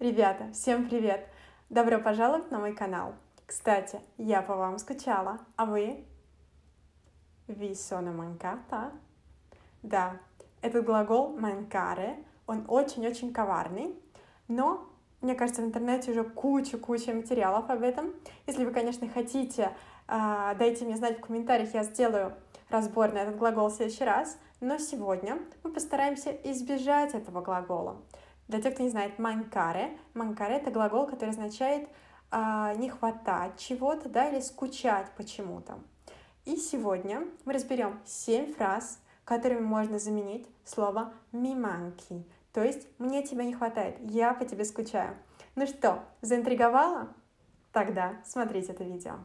Ребята, всем привет! Добро пожаловать на мой канал. Кстати, я по вам скучала, а вы? Ви соно манката? Да, этот глагол манкаре, он очень-очень коварный, но мне кажется, в интернете уже куча-куча материалов об этом. Если вы, конечно, хотите, а, дайте мне знать в комментариях, я сделаю разбор на этот глагол в следующий раз. Но сегодня мы постараемся избежать этого глагола. Для тех, кто не знает, манкаре. Манкаре — это глагол, который означает а, не хватать чего-то, да, или скучать почему-то. И сегодня мы разберем семь фраз, которыми можно заменить слово «миманки», то есть «мне тебя не хватает», «я по тебе скучаю». Ну что, заинтриговала? Тогда смотрите это видео.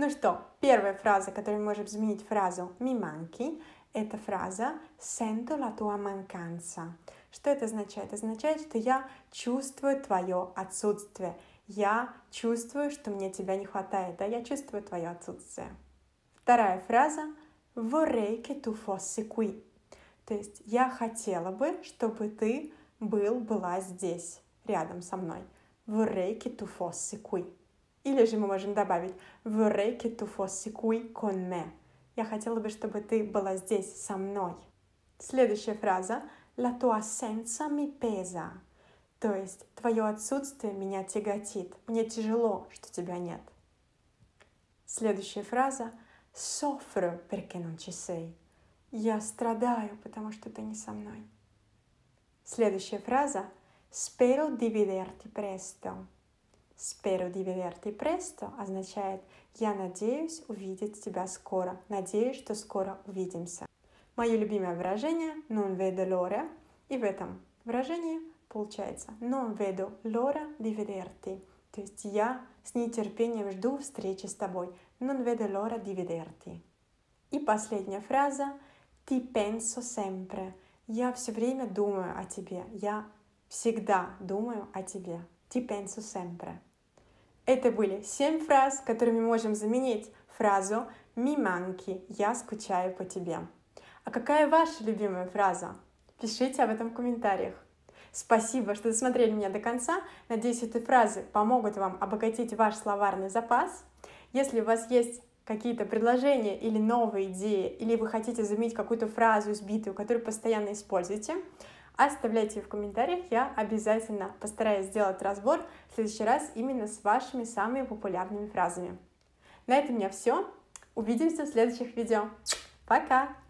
Ну что, первая фраза, которую можем заменить фразу «mi manchi», это фраза «sento la tua mancanza». Что это означает? Означает, что я чувствую твое отсутствие. Я чувствую, что мне тебя не хватает, да, я чувствую твое отсутствие. Вторая фраза «vorrei che tu fossi qui». То есть «я хотела бы, чтобы ты был, была здесь, рядом со мной». «Vorrei che tu fossi qui». Или же мы можем добавить «Vorrei che tu fossi qui con me». «Я хотела бы, чтобы ты была здесь со мной». Следующая фраза «La tua assenza mi pesa». То есть «Твое отсутствие меня тяготит». «Мне тяжело, что тебя нет». Следующая фраза «Soffro perché non ci sei». «Я страдаю, потому что ты не со мной». Следующая фраза «Spero di vederti presto». Spero di vederti presto означает «Я надеюсь увидеть тебя скоро», «Надеюсь, что скоро увидимся». Мое любимое выражение «non vedo l'ora» и в этом выражении получается «non vedo l'ora di vederti», то есть «Я с нетерпением жду встречи с тобой», «non vedo l'ora di vederti». И последняя фраза «ti penso sempre», «Я все время думаю о тебе», «Я всегда думаю о тебе», «ti penso sempre». Это были семь фраз, которыми можем заменить фразу "Миманки, – «Я скучаю по тебе». А какая ваша любимая фраза? Пишите об этом в комментариях. Спасибо, что досмотрели меня до конца. Надеюсь, эти фразы помогут вам обогатить ваш словарный запас. Если у вас есть какие-то предложения или новые идеи, или вы хотите заменить какую-то фразу сбитую, которую постоянно используете, Оставляйте в комментариях, я обязательно постараюсь сделать разбор в следующий раз именно с вашими самыми популярными фразами. На этом у меня все. Увидимся в следующих видео. Пока!